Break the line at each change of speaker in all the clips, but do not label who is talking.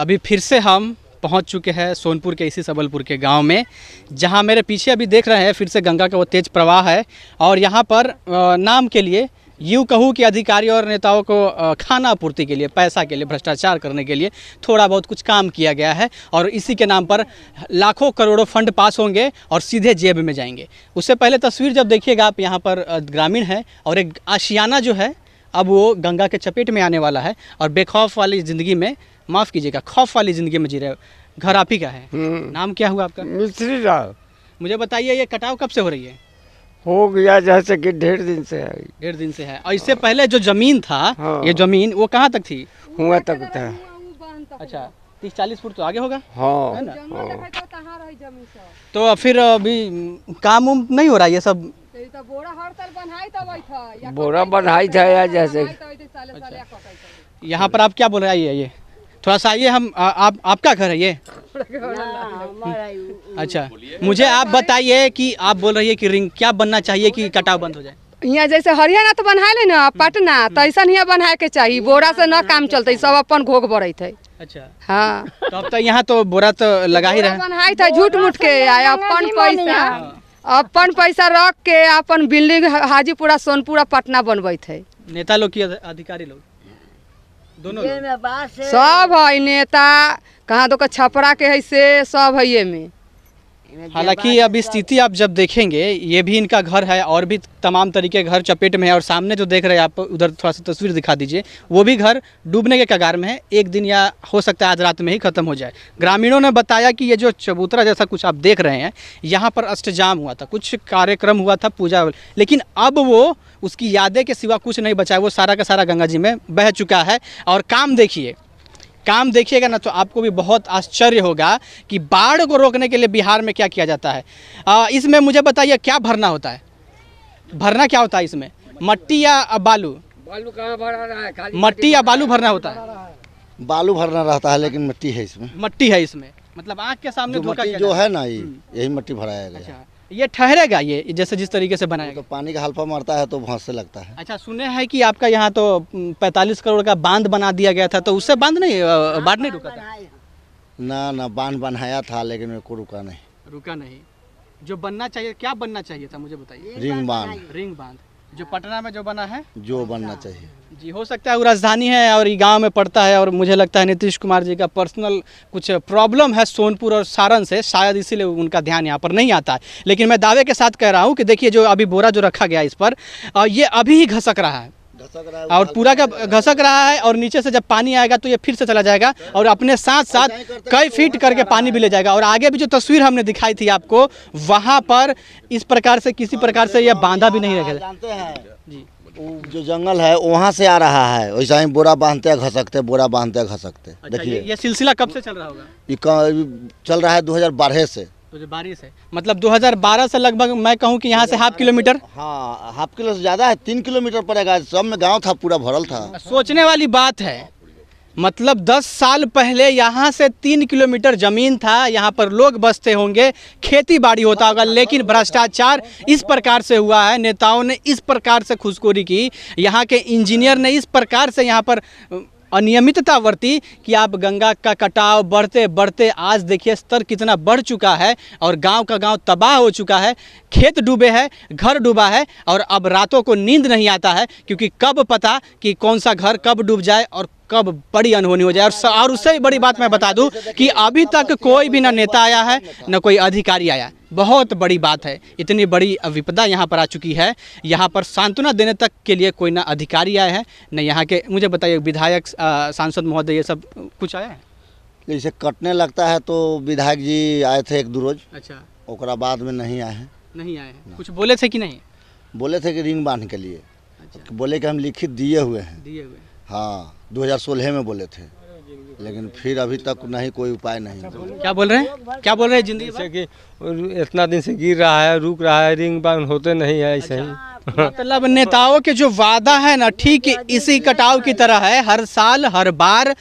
अभी फिर से हम पहुंच चुके हैं सोनपुर के इसी सबलपुर के गांव में जहां मेरे पीछे अभी देख रहे हैं फिर से गंगा का वो तेज प्रवाह है और यहां पर नाम के लिए यूँ कहूँ कि अधिकारी और नेताओं को खाना पूर्ति के लिए पैसा के लिए भ्रष्टाचार करने के लिए थोड़ा बहुत कुछ काम किया गया है और इसी के नाम पर लाखों करोड़ों फंड पास होंगे और सीधे जेब में जाएंगे उससे पहले तस्वीर जब देखिएगा आप यहाँ पर ग्रामीण है और एक आशियाना जो है अब वो गंगा के चपेट में आने वाला है और बेखौफ वाली ज़िंदगी में माफ़ कीजिएगा खौफ वाली ज़िंदगी में जी रहे हो घर आप ही का है हम्म। नाम क्या हुआ आपका मिस्त्री राव मुझे बताइए ये कटाव कब से हो रही है हो गया जैसे कि डेढ़ दिन से है डेढ़ दिन से है और इससे पहले जो जमीन था हाँ। ये जमीन वो कहाँ तक थी हुआ तक था अच्छा तीस चालीस फुट तो आगे होगा हाँ, है ना? हाँ। तो, तो फिर अभी काम उम नहीं हो रहा ये सब तो तो बोरा बनाई था जैसे अच्छा। यहाँ पर आप क्या बोल रहे हैं ये थोड़ा सा आइए हम आ, आप आपका घर है ये अच्छा मुझे आप बताइए कि आप बोल रही है कि रिंग क्या बनना चाहिए कि कटाव बंद हो जाए यहाँ जैसे हरियाणा तो बना ले ना हम्म। पटना तो ऐसा यहाँ बना के चाहिए बोरा से ना काम चलते सब अपन घोग बढ़त थे अच्छा हाँ तो अब तो यहाँ तो बोरा तो लगा ही रहा था झूठ मूठ के अपन पैसा अपन पैसा रख के अपन बिल्डिंग हाजीपुरा सोनपुरा पटना बनबे थे नेता लोग की अधिकारी लोग दोनों सब है नेता कहाँ तो छपरा के है से सब है ये में हालांकि अब स्थिति आप जब देखेंगे ये भी इनका घर है और भी तमाम तरीके घर चपेट में है और सामने जो देख रहे हैं आप उधर थोड़ा सा तस्वीर दिखा दीजिए वो भी घर डूबने के कगार में है एक दिन या हो सकता है आज रात में ही ख़त्म हो जाए ग्रामीणों ने बताया कि ये जो चबूतरा जैसा कुछ आप देख रहे हैं यहाँ पर अष्टजाम हुआ था कुछ कार्यक्रम हुआ था पूजा लेकिन अब वो उसकी यादें के सिवा कुछ नहीं बचाए वो सारा का सारा गंगा जी में बह चुका है और काम देखिए काम देखिएगा ना तो आपको भी बहुत आश्चर्य होगा कि बाढ़ को रोकने के लिए बिहार में क्या किया जाता है इसमें मुझे बताइए क्या भरना होता है भरना क्या होता है इसमें मट्टी या बालू बालू कहाँ भरा रहा है खाली मट्टी या बालू भरना होता है बालू भरना रहता है लेकिन मट्टी है इसमें मट्टी है इसमें मतलब आँख के सामने जो जो है ना यही मट्टी भराया गया अच्छा। ये ठहरेगा ये जैसे जिस तरीके से बनाया तो पानी का हल्फा मरता है तो बहुत से लगता है अच्छा सुने हैं कि आपका यहाँ तो 45 करोड़ का बांध बना दिया गया था तो उससे बांध नहीं हाँ, बाढ़ नहीं रुका था ना ना बांध बनाया था लेकिन मेरे को रुका नहीं रुका नहीं जो बनना चाहिए क्या बनना चाहिए था मुझे बताइए रिंग बांध रिंग बांध जो पटना में जो बना है जो बनना चाहिए जी हो सकता है वो राजधानी है और ये गांव में पड़ता है और मुझे लगता है नीतीश कुमार जी का पर्सनल कुछ प्रॉब्लम है सोनपुर और सारण से शायद इसीलिए उनका ध्यान यहाँ पर नहीं आता है लेकिन मैं दावे के साथ कह रहा हूँ कि देखिए जो अभी बोरा जो रखा गया इस पर ये अभी ही घसक रहा है और पूरा का घसक रहा है और नीचे से जब पानी आएगा तो ये फिर से चला जाएगा हाँ। और अपने साथ साथ कई तो फीट करके पानी भी ले जाएगा और आगे भी जो तस्वीर हमने दिखाई थी आपको वहाँ पर इस प्रकार से किसी हाँ, प्रकार से यह तो बांधा भी नहीं रह गया जो जंगल है वहाँ से आ रहा है वैसा ही बोरा बांधते घसकते बोरा बांधते घसकते अच्छा, देखिए ये, ये सिलसिला कब से चल रहा होगा ये चल रहा है दो से तो जो बारिश है मतलब 2012 से लगभग मैं कहूँ कि यहाँ से हाफ किलोमीटर हाँ हाफ किलो से ज़्यादा है तीन किलोमीटर पड़ेगा सब में गांव था पूरा भरल था सोचने वाली बात है मतलब 10 साल पहले यहाँ से तीन किलोमीटर ज़मीन था यहाँ पर लोग बसते होंगे खेती बाड़ी होता होगा लेकिन भ्रष्टाचार इस प्रकार से हुआ है नेताओं ने इस प्रकार से खुशखोरी की यहाँ के इंजीनियर ने इस प्रकार से यहाँ पर अनियमितता वर्ती कि आप गंगा का कटाव बढ़ते बढ़ते आज देखिए स्तर कितना बढ़ चुका है और गांव का गांव तबाह हो चुका है खेत डूबे है घर डूबा है और अब रातों को नींद नहीं आता है क्योंकि कब पता कि कौन सा घर कब डूब जाए और कब बड़ी अनहोनी हो जाए और और उससे भी बड़ी बात मैं बता दूं कि अभी तक कोई भी ना नेता आया है ना कोई अधिकारी आया है बहुत बड़ी बात है इतनी बड़ी विपदा यहाँ पर आ चुकी है यहाँ पर सांत्वना देने तक के लिए कोई ना अधिकारी आया है न यहाँ के मुझे बताइए विधायक सांसद महोदय ये सब कुछ आया है जैसे कटने लगता है तो विधायक जी आए थे एक दो रोज अच्छा बाद में नहीं आए हैं नहीं आए हैं कुछ बोले थे कि नहीं बोले थे कि रिंग बांध के लिए अच्छा। बोले कि हम लिखित दिए हुए हैं दिए हुए हाँ 2016 में बोले थे लेकिन फिर अभी तक नहीं कोई उपाय नहीं क्या बोल रहे हैं क्या बोल रहे हैं जिंदगी से कि इतना दिन से गिर रहा है रुक रहा है रिंग बांग होते नहीं है ऐसे अच्छा। ही मतलब नेताओं के जो वादा है ना ठीक इसी कटाव की तरह है हर साल हर बार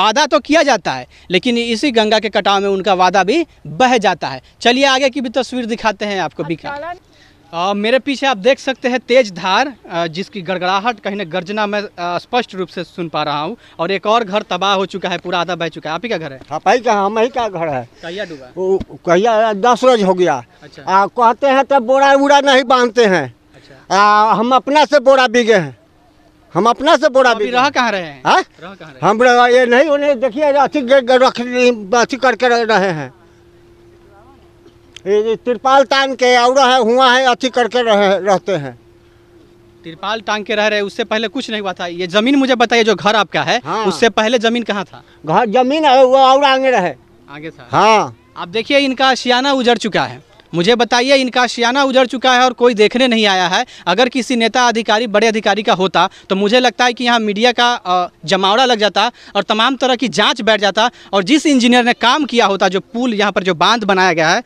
वादा तो किया जाता है लेकिन इसी गंगा के कटाव में उनका वादा भी बह जाता है चलिए आगे की भी तस्वीर दिखाते हैं आपको बिका आ, मेरे पीछे आप देख सकते हैं तेज धार जिसकी गड़गड़ाहट कहीं ना गर्जना मैं स्पष्ट रूप से सुन पा रहा हूँ और एक और घर तबाह हो चुका है पूरा आधा बह चुका है आप ही का घर है आप हाँ, ही का हम हाँ, ही का घर है कहिया डूबा कहिया दस रोज हो गया अच्छा आ, कहते हैं तब तो बोरा उड़ा नहीं बांधते हैं अच्छा। आ, हम अपना से बोरा बीगे हैं हम अपना से बोरा भी हाँ? रह कहाँ रहे हैं हम ये नहीं उन्हें देखिए अथी करके रहे हैं तिरपाल तान के और है हुआ है अथी करके रह, रहते हैं तिरपाल टांग के रह रहे उससे पहले कुछ नहीं हुआ था ये जमीन मुझे बताइए जो घर आपका है हाँ। उससे पहले जमीन कहाँ था घर जमीन है वो और आगे रहे आगे था हाँ आप देखिए इनका सियाना उजड़ चुका है मुझे बताइए इनका सियाना उजड़ चुका है और कोई देखने नहीं आया है अगर किसी नेता अधिकारी बड़े अधिकारी का होता तो मुझे लगता है कि यहाँ मीडिया का जमावड़ा लग जाता और तमाम तरह की जाँच बैठ जाता और जिस इंजीनियर ने काम किया होता जो पुल यहाँ पर जो बांध बनाया गया है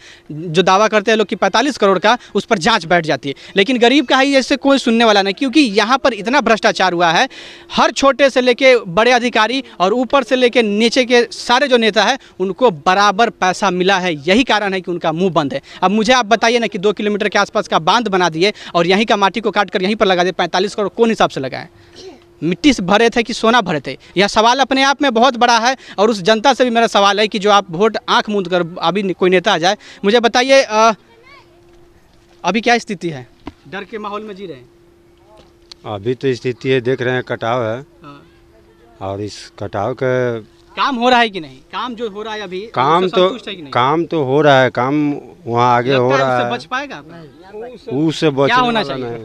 जो दावा करते हैं लोग कि पैंतालीस करोड़ का उस पर जाँच बैठ जाती है लेकिन गरीब का ही ऐसे कोई सुनने वाला नहीं क्योंकि यहाँ पर इतना भ्रष्टाचार हुआ है हर छोटे से लेके बड़े अधिकारी और ऊपर से लेके नीचे के सारे जो नेता है उनको बराबर पैसा मिला है यही कारण है कि उनका मुँह बंद है अब मुझे आप बताइए ना कि दो किलोमीटर के आसपास का बांध बना दिए और यहीं का माटी को काट कर यहीं पर लगा दिए पैंतालीस करोड़ कौन हिसाब से लगाएं मिट्टी से भरे थे कि सोना भरे थे यह सवाल अपने आप में बहुत बड़ा है और उस जनता से भी मेरा सवाल है कि जो आप वोट आंख मूंद कर अभी कोई नेता आ जाए मुझे बताइए अभी क्या स्थिति है डर के माहौल में जी रहे हैं अभी तो स्थिति है देख रहे हैं कटाव है हाँ। और इस कटाव के काम हो रहा है कि नहीं काम जो हो रहा है अभी काम तो काम तो हो रहा है काम वहाँ आगे हो रहा है बच पाएगा उससे बच होना चाहिए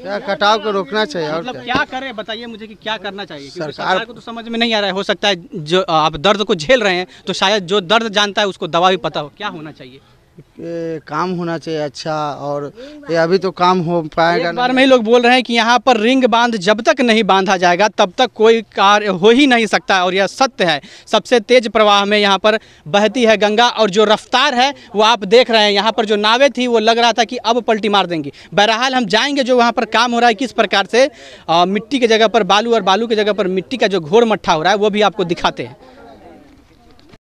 क्या कटाव को रोकना चाहिए मतलब और क्या, क्या करें बताइए मुझे कि क्या करना चाहिए सरकार, सरकार को तो समझ में नहीं आ रहा है हो सकता है जो आप दर्द को झेल रहे हैं तो शायद जो दर्द जानता है उसको दवा भी पता हो क्या होना चाहिए काम होना चाहिए अच्छा और ये अभी तो काम हो पाएगा एक बार में ही लोग बोल रहे हैं कि यहाँ पर रिंग बांध जब तक नहीं बांधा जाएगा तब तक कोई कार्य हो ही नहीं सकता और यह सत्य है सबसे तेज प्रवाह में यहाँ पर बहती है गंगा और जो रफ्तार है वो आप देख रहे हैं यहाँ पर जो नावें थी वो लग रहा था कि अब पलटी मार देंगी बहरहाल हम जाएंगे जो वहाँ पर काम हो रहा है किस प्रकार से मिट्टी की जगह पर बालू और बालू की जगह पर मिट्टी का जो घोर मट्ठा हो रहा है वो भी आपको दिखाते हैं